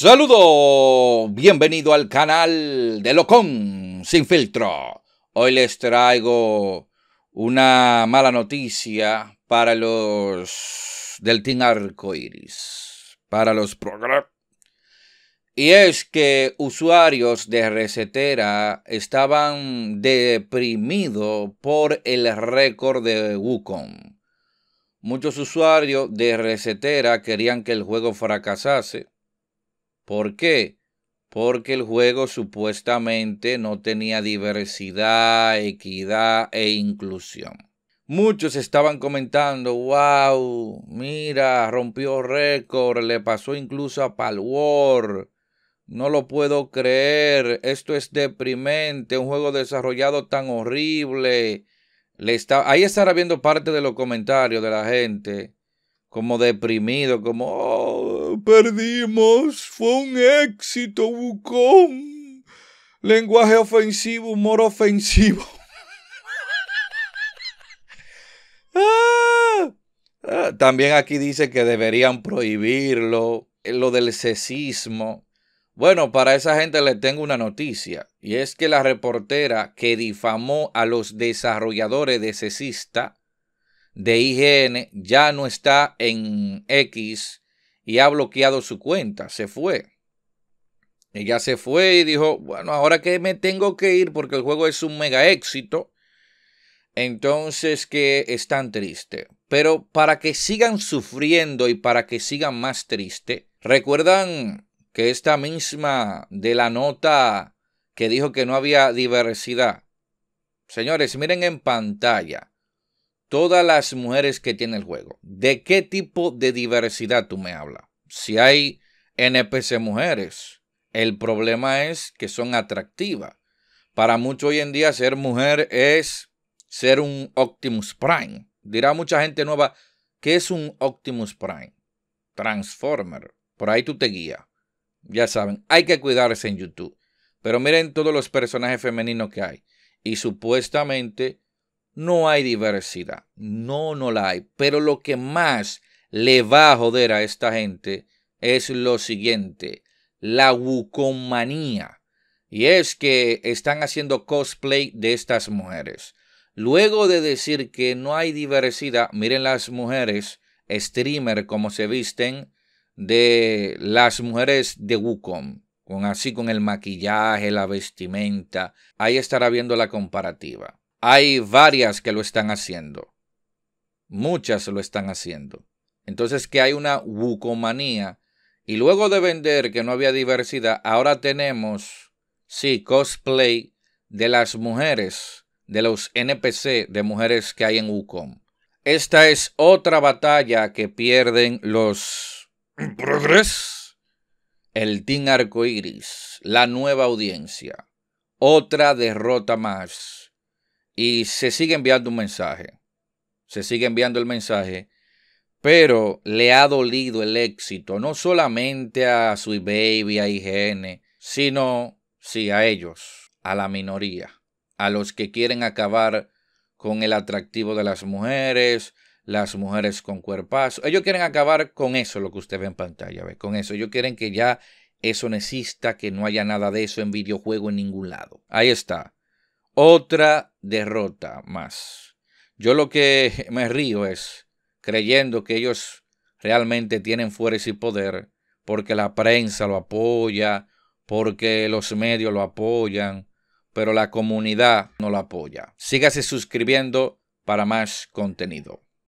Saludos, bienvenido al canal de Locón sin filtro. Hoy les traigo una mala noticia para los del Team Arcoiris, para los programas. Y es que usuarios de Resetera estaban deprimidos por el récord de Wukong. Muchos usuarios de Resetera querían que el juego fracasase ¿Por qué? Porque el juego supuestamente no tenía diversidad, equidad e inclusión. Muchos estaban comentando, wow, mira, rompió récord, le pasó incluso a Palwar. No lo puedo creer, esto es deprimente, un juego desarrollado tan horrible. Le Ahí estará viendo parte de los comentarios de la gente, como deprimido, como, perdimos. Fue un éxito, Bucón. Lenguaje ofensivo, humor ofensivo. Ah, ah. también aquí dice que deberían prohibirlo, eh, lo del sexismo. Bueno, para esa gente le tengo una noticia, y es que la reportera que difamó a los desarrolladores de sexista de IGN ya no está en X y ha bloqueado su cuenta, se fue. Ella se fue y dijo, bueno, ahora que me tengo que ir porque el juego es un mega éxito, entonces que Están tan triste. Pero para que sigan sufriendo y para que sigan más triste, recuerdan que esta misma de la nota que dijo que no había diversidad. Señores, miren en pantalla todas las mujeres que tiene el juego. ¿De qué tipo de diversidad tú me hablas? Si hay NPC mujeres, el problema es que son atractivas. Para muchos hoy en día ser mujer es ser un Optimus Prime. Dirá mucha gente nueva, ¿qué es un Optimus Prime? Transformer. Por ahí tú te guías. Ya saben, hay que cuidarse en YouTube. Pero miren todos los personajes femeninos que hay. Y supuestamente no hay diversidad. No, no la hay. Pero lo que más le va a joder a esta gente es lo siguiente, la Wukomanía. Y es que están haciendo cosplay de estas mujeres. Luego de decir que no hay diversidad, miren las mujeres streamer como se visten de las mujeres de Wukong, con así con el maquillaje, la vestimenta. Ahí estará viendo la comparativa. Hay varias que lo están haciendo. Muchas lo están haciendo. Entonces que hay una Wukomanía Y luego de vender que no había diversidad, ahora tenemos, sí, cosplay de las mujeres, de los NPC de mujeres que hay en Wukong. Esta es otra batalla que pierden los Progress, el Team Iris. la nueva audiencia. Otra derrota más y se sigue enviando un mensaje. Se sigue enviando el mensaje, pero le ha dolido el éxito, no solamente a su Baby, a IGN, sino, sí, a ellos, a la minoría, a los que quieren acabar con el atractivo de las mujeres, las mujeres con cuerpazo. Ellos quieren acabar con eso, lo que usted ve en pantalla, ¿ve? con eso. Ellos quieren que ya eso no exista, que no haya nada de eso en videojuego en ningún lado. Ahí está otra derrota más. Yo lo que me río es creyendo que ellos realmente tienen fuerza y poder porque la prensa lo apoya, porque los medios lo apoyan, pero la comunidad no lo apoya. Sígase suscribiendo para más contenido.